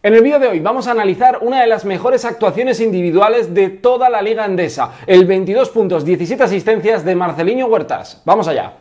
En el vídeo de hoy vamos a analizar una de las mejores actuaciones individuales de toda la liga andesa el 22 puntos, 17 asistencias de Marcelinho Huertas. Vamos allá.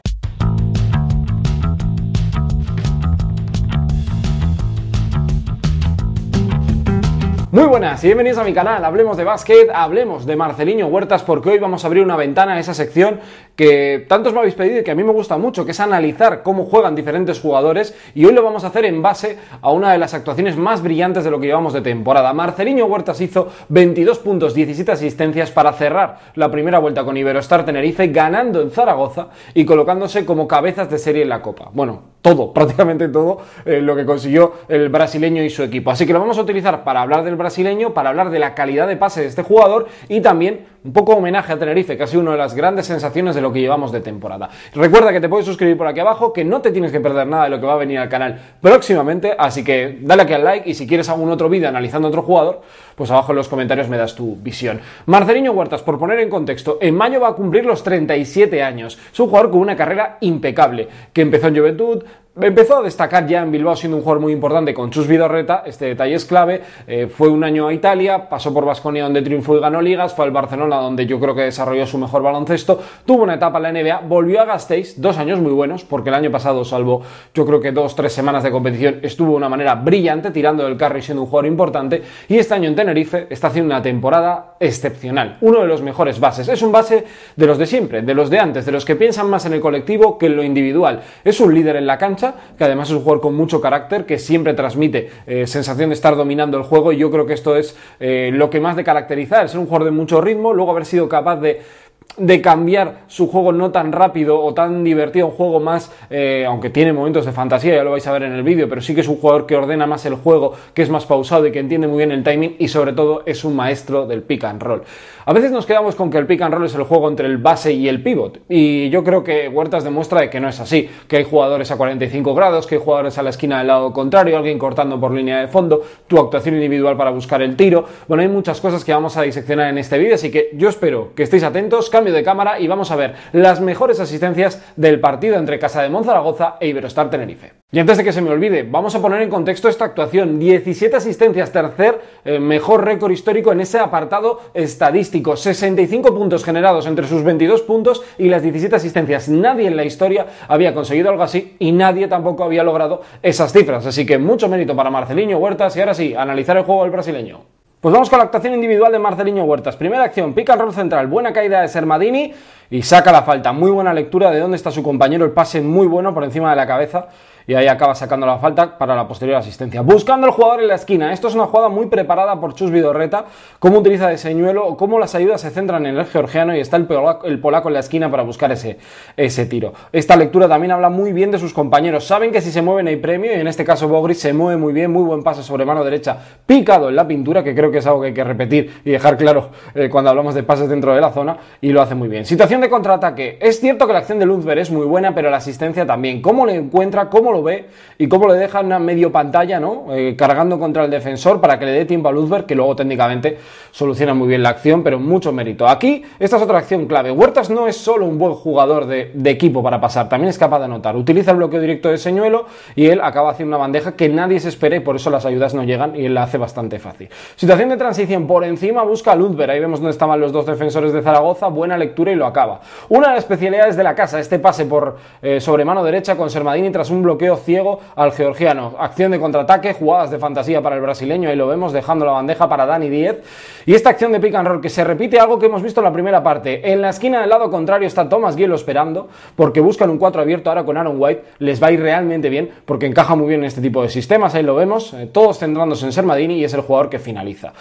Muy buenas y bienvenidos a mi canal, hablemos de básquet, hablemos de Marceliño Huertas porque hoy vamos a abrir una ventana a esa sección que tantos me habéis pedido y que a mí me gusta mucho, que es analizar cómo juegan diferentes jugadores y hoy lo vamos a hacer en base a una de las actuaciones más brillantes de lo que llevamos de temporada. Marceliño Huertas hizo 22 puntos, 17 asistencias para cerrar la primera vuelta con Iberostar Tenerife ganando en Zaragoza y colocándose como cabezas de serie en la Copa. Bueno, todo, prácticamente todo eh, lo que consiguió el brasileño y su equipo. Así que lo vamos a utilizar para hablar del brasileño, para hablar de la calidad de pase de este jugador y también un poco homenaje a Tenerife, casi una de las grandes sensaciones de lo que llevamos de temporada. Recuerda que te puedes suscribir por aquí abajo, que no te tienes que perder nada de lo que va a venir al canal próximamente, así que dale aquí al like y si quieres algún otro vídeo analizando otro jugador, pues abajo en los comentarios me das tu visión. Marcelinho Huertas, por poner en contexto, en mayo va a cumplir los 37 años. Es un jugador con una carrera impecable, que empezó en Juventud, empezó a destacar ya en Bilbao siendo un jugador muy importante con Chus Vidorreta, este detalle es clave, eh, fue un año a Italia, pasó por Vasconia donde triunfó y ganó ligas, fue al Barcelona donde yo creo que desarrolló su mejor baloncesto, tuvo una etapa en la NBA, volvió a Gasteiz, dos años muy buenos, porque el año pasado, salvo yo creo que dos, tres semanas de competición, estuvo de una manera brillante tirando del carro y siendo un jugador importante, y este año en Tenerife está haciendo una temporada excepcional, uno de los mejores bases, es un base de los de siempre, de los de antes, de los que piensan más en el colectivo que en lo individual, es un líder en la cancha, que además es un jugador con mucho carácter, que siempre transmite eh, sensación de estar dominando el juego y yo creo que esto es eh, lo que más de caracterizar, ser un jugador de mucho ritmo, luego haber sido capaz de cambiar su juego no tan rápido o tan divertido, un juego más, eh, aunque tiene momentos de fantasía, ya lo vais a ver en el vídeo, pero sí que es un jugador que ordena más el juego, que es más pausado y que entiende muy bien el timing y sobre todo es un maestro del pick and roll. A veces nos quedamos con que el pick and roll es el juego entre el base y el pivot, y yo creo que Huertas demuestra de que no es así, que hay jugadores a 45 grados, que hay jugadores a la esquina del lado contrario, alguien cortando por línea de fondo, tu actuación individual para buscar el tiro. Bueno, hay muchas cosas que vamos a diseccionar en este vídeo, así que yo espero que estéis atentos, cambio de cámara y vamos a ver las mejores asistencias del partido entre Casa de Monzaragoza e Iberostar Tenerife. Y antes de que se me olvide, vamos a poner en contexto esta actuación, 17 asistencias, tercer eh, mejor récord histórico en ese apartado estadístico 65 puntos generados entre sus 22 puntos y las 17 asistencias. Nadie en la historia había conseguido algo así y nadie tampoco había logrado esas cifras. Así que mucho mérito para Marcelinho Huertas y ahora sí, analizar el juego del brasileño. Pues vamos con la actuación individual de Marcelinho Huertas. Primera acción, pica el rol central, buena caída de Sermadini y saca la falta. Muy buena lectura de dónde está su compañero, el pase muy bueno por encima de la cabeza y ahí acaba sacando la falta para la posterior asistencia. Buscando al jugador en la esquina. Esto es una jugada muy preparada por Chus Vidorreta. Cómo utiliza de señuelo, cómo las ayudas se centran en el georgiano y está el polaco, en la esquina para buscar ese, ese tiro. Esta lectura también habla muy bien de sus compañeros. Saben que si se mueven hay premio y en este caso Bogri se mueve muy bien, muy buen pase sobre mano derecha, picado en la pintura, que creo que es algo que hay que repetir y dejar claro eh, cuando hablamos de pases dentro de la zona y lo hace muy bien. Situación de contraataque. Es cierto que la acción de Lundberg es muy buena, pero la asistencia también. ¿Cómo le encuentra? ¿Cómo lo ve y cómo le deja una medio pantalla, ¿no? Eh, cargando contra el defensor para que le dé tiempo a Luzberg, que luego técnicamente soluciona muy bien la acción, pero mucho mérito. Aquí, esta es otra acción clave. Huertas no es solo un buen jugador de, equipo para pasar, también es capaz de anotar. Utiliza el bloqueo directo de Señuelo y él acaba haciendo una bandeja que nadie se espera y por eso las ayudas no llegan y él la hace bastante fácil. Situación de transición por encima, busca a Luzberg. Ahí vemos dónde estaban los dos defensores de Zaragoza. Buena lectura y lo acaba. Una de las especialidades de la casa, este pase por eh, sobre mano derecha con Sermadini tras un bloqueo ciego al georgiano. Acción de contraataque, jugadas de fantasía para el brasileño, ahí lo vemos, dejando la bandeja para Dani 10. Y esta acción de pick and roll que se repite algo que hemos visto en la primera parte. En la esquina del lado contrario está Thomas Gielo esperando, porque buscan un 4 abierto ahora con Aaron White. Les va a ir realmente bien, porque encaja muy bien en este tipo de sistemas, ahí lo vemos. Eh, todos centrándose en Sermadini y es el jugador que finaliza.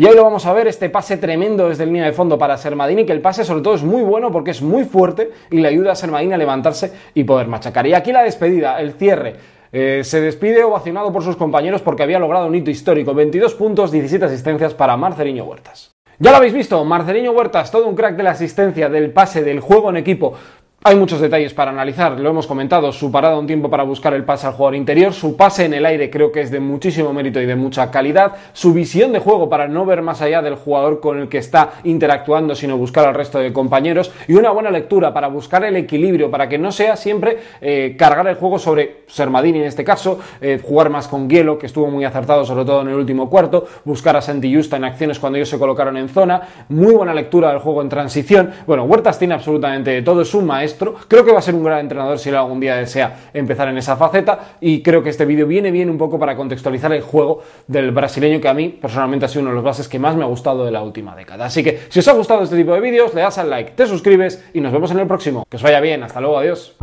Y ahí lo vamos a ver, este pase tremendo desde el línea de fondo para Sermadini, que el pase sobre todo es muy bueno porque es muy fuerte y le ayuda a Sermadini a levantarse y poder machacar. Y aquí la despedida, el cierre. Eh, se despide ovacionado por sus compañeros porque había logrado un hito histórico, 22 puntos, 17 asistencias para Marceliño Huertas. Ya lo habéis visto, Marceliño Huertas, todo un crack de la asistencia, del pase, del juego en equipo, hay muchos detalles para analizar, lo hemos comentado, su parada un tiempo para buscar el pase al jugador interior, su pase en el aire creo que es de muchísimo mérito y de mucha calidad, su visión de juego para no ver más allá del jugador con el que está interactuando sino buscar al resto de compañeros y una buena lectura para buscar el equilibrio, para que no sea siempre eh, cargar el juego sobre Sermadini en este caso, eh, jugar más con Hielo que estuvo muy acertado sobre todo en el último cuarto, buscar a Santi en acciones cuando ellos se colocaron en zona, muy buena lectura del juego en transición, bueno, Huertas tiene absolutamente todo, es un maestro Creo que va a ser un gran entrenador si algún día desea empezar en esa faceta y creo que este vídeo viene bien un poco para contextualizar el juego del brasileño que a mí personalmente ha sido uno de los bases que más me ha gustado de la última década. Así que si os ha gustado este tipo de vídeos, le das al like, te suscribes y nos vemos en el próximo. Que os vaya bien, hasta luego, adiós.